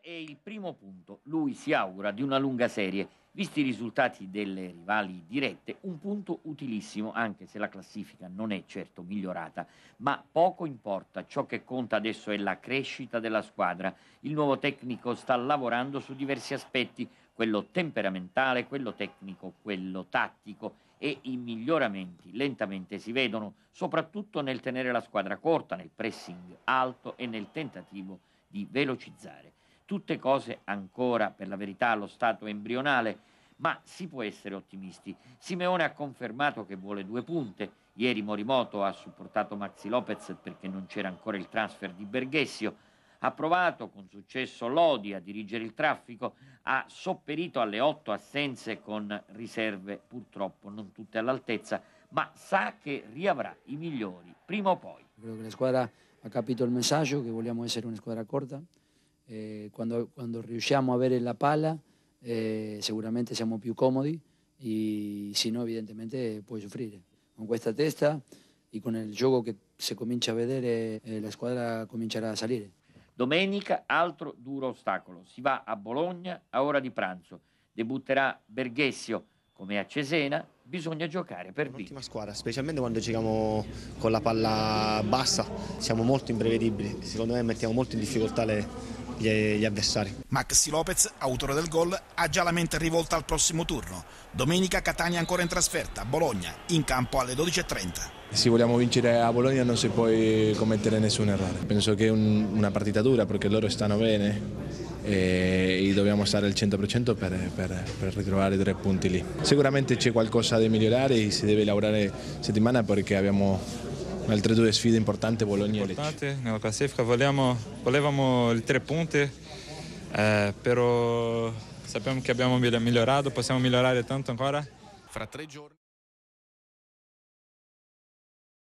È il primo punto. Lui si augura di una lunga serie. Visti i risultati delle rivali dirette, un punto utilissimo, anche se la classifica non è certo migliorata. Ma poco importa, ciò che conta adesso è la crescita della squadra. Il nuovo tecnico sta lavorando su diversi aspetti, quello temperamentale, quello tecnico, quello tattico e i miglioramenti lentamente si vedono, soprattutto nel tenere la squadra corta, nel pressing alto e nel tentativo di velocizzare tutte cose ancora per la verità allo stato embrionale, ma si può essere ottimisti. Simeone ha confermato che vuole due punte. Ieri Morimoto ha supportato Maxi Lopez perché non c'era ancora il transfer di Berghessio. Ha provato con successo Lodi a dirigere il traffico, ha sopperito alle otto assenze con riserve purtroppo non tutte all'altezza, ma sa che riavrà i migliori prima o poi. Credo che la squadra ha capito il messaggio che vogliamo essere una squadra corta, eh, quando, quando, riusciamo a avere la palla eh, sicuramente siamo più comodi e se no evidentemente puoi soffrire. Con questa testa e con il gioco che si comincia a vedere eh, eh, la squadra comincerà a salire. Domenica altro duro ostacolo, si va a Bologna a ora di pranzo, debutterà Berghessio come a Cesena bisogna giocare per vincere. Un'ottima squadra, specialmente quando giochiamo con la palla bassa, siamo molto imprevedibili, secondo me mettiamo molto in difficoltà le, gli, gli avversari. Maxi Lopez, autore del gol, ha già la mente rivolta al prossimo turno. Domenica Catania ancora in trasferta, Bologna in campo alle 12.30. Se vogliamo vincere a Bologna non si può commettere nessun errore. Penso che è un, una partita dura perché loro stanno bene, e, eh, dobbiamo stare al 100% per, per, per ritrovare i tre punti lì. Sicuramente c'è qualcosa da migliorare e si deve lavorare settimana perché abbiamo altre due sfide importanti, Bologna importante, e Lecce. Nella classifica volevamo, volevamo i tre punti, eh, però sappiamo che abbiamo migliorato, possiamo migliorare tanto ancora. Fra tre giorni.